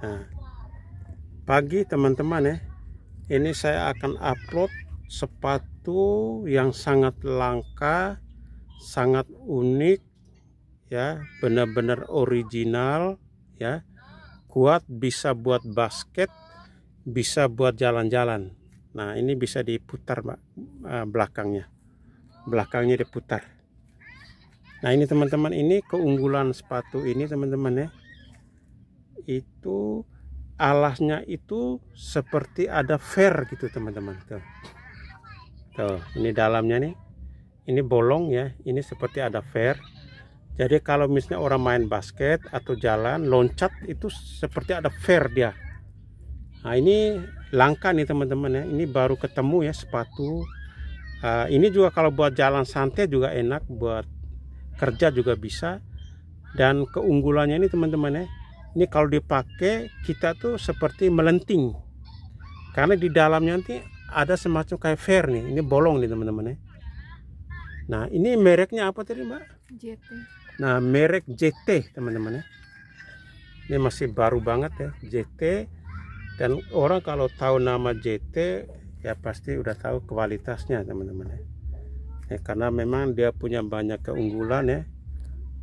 Nah, pagi teman-teman ya, ini saya akan upload sepatu yang sangat langka, sangat unik, ya, benar-benar original, ya, kuat bisa buat basket, bisa buat jalan-jalan. Nah, ini bisa diputar e, belakangnya. Belakangnya diputar. Nah, ini teman-teman, ini keunggulan sepatu ini teman-teman ya itu alasnya itu seperti ada fair gitu teman-teman tuh. tuh ini dalamnya nih ini bolong ya ini seperti ada fair jadi kalau misalnya orang main basket atau jalan loncat itu seperti ada fair dia nah ini langka nih teman-teman ya ini baru ketemu ya sepatu uh, ini juga kalau buat jalan santai juga enak buat kerja juga bisa dan keunggulannya ini teman-teman ya ini kalau dipakai kita tuh seperti melenting karena di dalamnya nanti ada semacam kayak fair nih ini bolong nih teman-teman ya nah ini mereknya apa tadi mbak JT nah merek JT teman-teman ya ini masih baru banget ya JT dan orang kalau tahu nama JT ya pasti udah tahu kualitasnya teman-teman ya. ya karena memang dia punya banyak keunggulan ya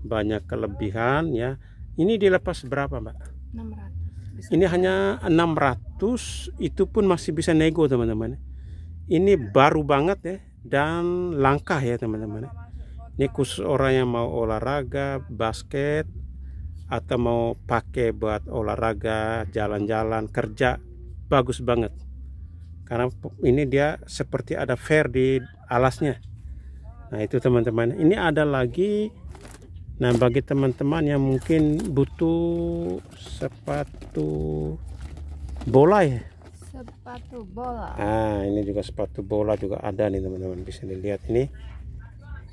banyak kelebihan ya ini dilepas berapa, Mbak? 600. Ini hanya 600, itu pun masih bisa nego, teman-teman. Ini baru banget ya dan langka ya, teman-teman. Ini khusus orang yang mau olahraga, basket atau mau pakai buat olahraga, jalan-jalan, kerja, bagus banget. Karena ini dia seperti ada fair di alasnya. Nah, itu teman-teman. Ini ada lagi Nah bagi teman-teman yang mungkin butuh sepatu bola ya. Sepatu bola. Ah ini juga sepatu bola juga ada nih teman-teman bisa dilihat ini.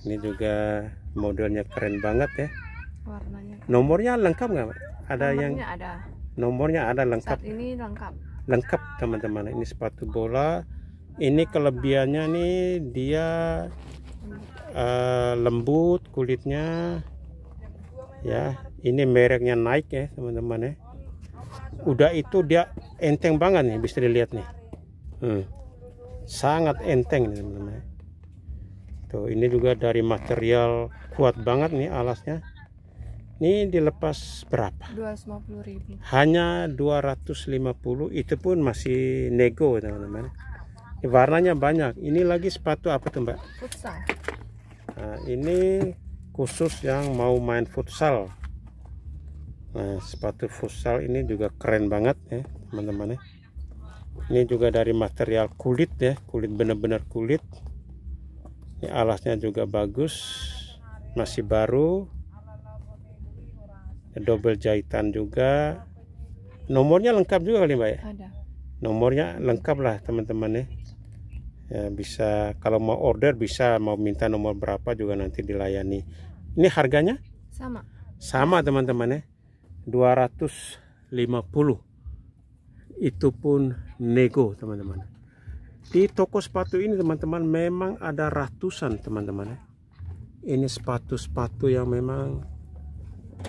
Ini juga modelnya keren banget ya. Warnanya. Nomornya lengkap nggak? Ada nomornya yang. Ada. Nomornya ada lengkap. Saat ini lengkap. Lengkap teman-teman ini sepatu bola. Ini kelebihannya nih dia uh, lembut kulitnya ya ini mereknya naik ya teman-teman ya udah itu dia enteng banget nih bisa dilihat nih hmm. sangat enteng nih teman-teman ya. tuh ini juga dari material kuat banget nih alasnya ini dilepas berapa 250 ribu. hanya 250 itu pun masih nego teman-teman warnanya banyak ini lagi sepatu apa tuh mbak nah, ini khusus yang mau main futsal nah sepatu futsal ini juga keren banget ya teman-teman ya ini juga dari material kulit ya kulit benar-benar kulit ini alasnya juga bagus masih baru double jahitan juga nomornya lengkap juga kali mbak ya nomornya lengkap lah teman-teman ya ya, bisa kalau mau order bisa mau minta nomor berapa juga nanti dilayani ini harganya sama sama teman-teman ya 250 itu pun nego teman-teman di toko sepatu ini teman-teman memang ada ratusan teman-teman ya. ini sepatu-sepatu yang memang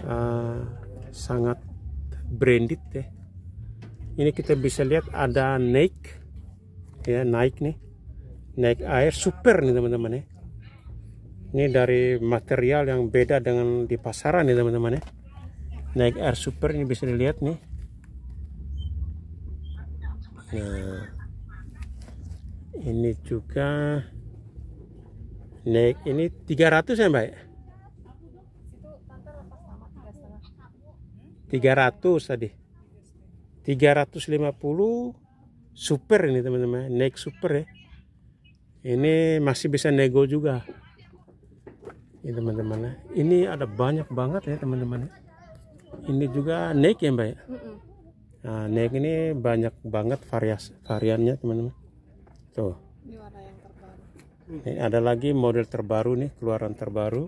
uh, sangat branded ya ini kita bisa lihat ada Nike ya Nike nih naik air super nih teman-teman ya ini dari material yang beda dengan di pasaran nih teman-teman ya naik air super ini bisa dilihat nih nah ini juga naik ini 300 ya mbak 300 ya? tadi 350 super ini teman-teman ya. naik super ya ini masih bisa nego juga ini teman-teman ya. ini ada banyak banget ya teman-teman ya. ini juga naik ya mbak ya nah naik ini banyak banget varias variannya teman-teman tuh ini ada lagi model terbaru nih keluaran terbaru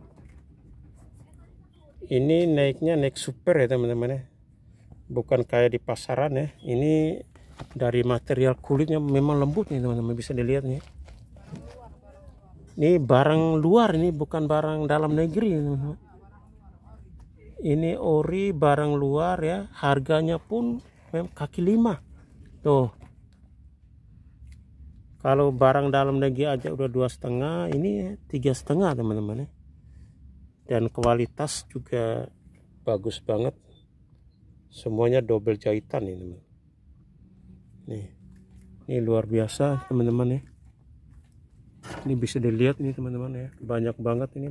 ini naiknya naik super ya teman-teman ya bukan kayak di pasaran ya ini dari material kulitnya memang lembut nih teman-teman bisa dilihat nih ini barang luar ini bukan barang dalam negeri ini ori barang luar ya harganya pun memang kaki lima tuh kalau barang dalam negeri aja udah dua setengah ini tiga setengah teman-teman ya dan kualitas juga bagus banget semuanya double jahitan ini nih ini luar biasa teman-teman ya ini bisa dilihat ini teman-teman ya banyak banget ini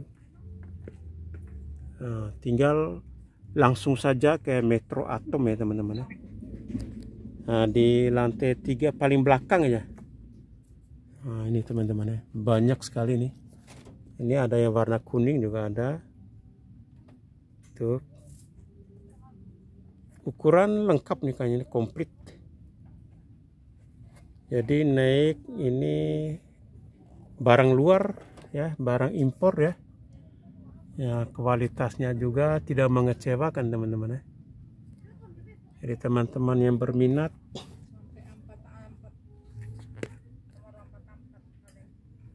nah, tinggal langsung saja ke metro atom ya teman-teman nah, di lantai tiga paling belakang ya. nah, ini teman-teman ya banyak sekali nih ini ada yang warna kuning juga ada tuh ukuran lengkap nih kayaknya komplit jadi naik ini barang luar ya barang impor ya ya kualitasnya juga tidak mengecewakan teman-teman ya jadi teman-teman yang berminat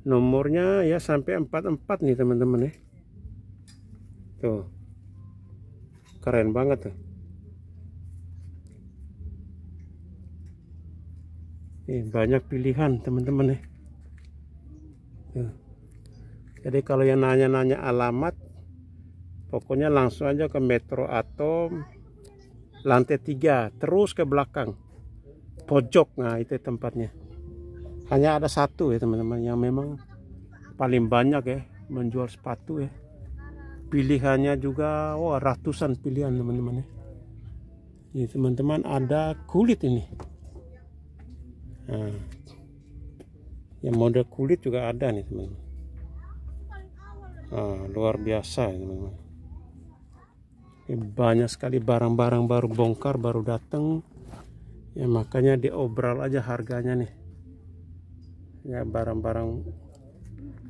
nomornya ya sampai 44 nih teman-teman ya tuh keren banget tuh Ini banyak pilihan teman-teman ya Ya. jadi kalau yang nanya-nanya alamat pokoknya langsung aja ke Metro Atom lantai 3 terus ke belakang pojok nah itu tempatnya hanya ada satu ya teman-teman yang memang paling banyak ya menjual sepatu ya pilihannya juga wah ratusan pilihan teman-teman ya ini teman-teman ada kulit ini nah yang model kulit juga ada nih teman-teman nah, luar biasa ya teman-teman banyak sekali barang-barang baru bongkar baru datang ya makanya diobral aja harganya nih ya barang-barang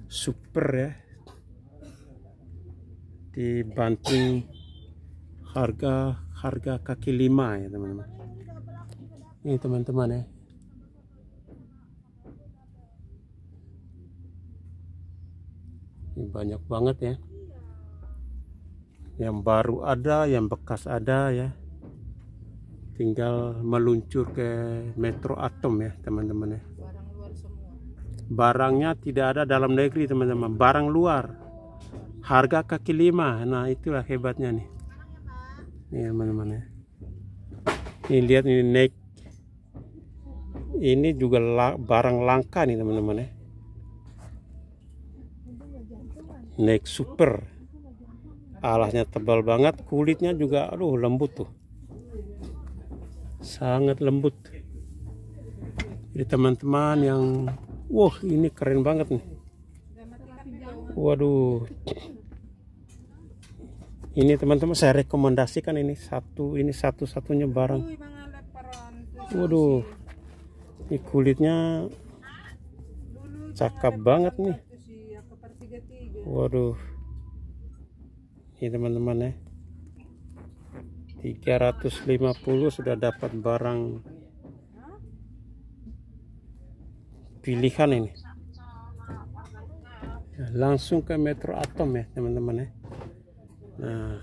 super ya dibanting harga harga kaki lima ya teman-teman ini teman-teman ya banyak banget ya yang baru ada yang bekas ada ya tinggal meluncur ke metro atom ya teman-teman ya barangnya tidak ada dalam negeri teman-teman barang luar harga kaki lima nah itulah hebatnya nih nih iya, teman-teman ya ini lihat ini naik ini juga barang langka nih teman-teman ya naik super alasnya tebal banget kulitnya juga aduh lembut tuh sangat lembut jadi teman-teman yang wah ini keren banget nih waduh ini teman-teman saya rekomendasikan ini satu ini satu-satunya barang waduh ini kulitnya cakep banget nih waduh ini teman-teman ya 350 sudah dapat barang pilihan ini ya, langsung ke metro atom ya teman-teman ya nah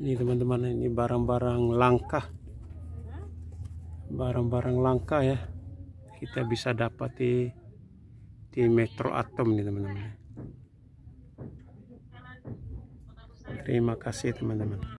ini teman-teman ini barang-barang langka barang-barang langka ya kita bisa dapati di metro atom nih teman-teman ya. Terima kasih teman-teman.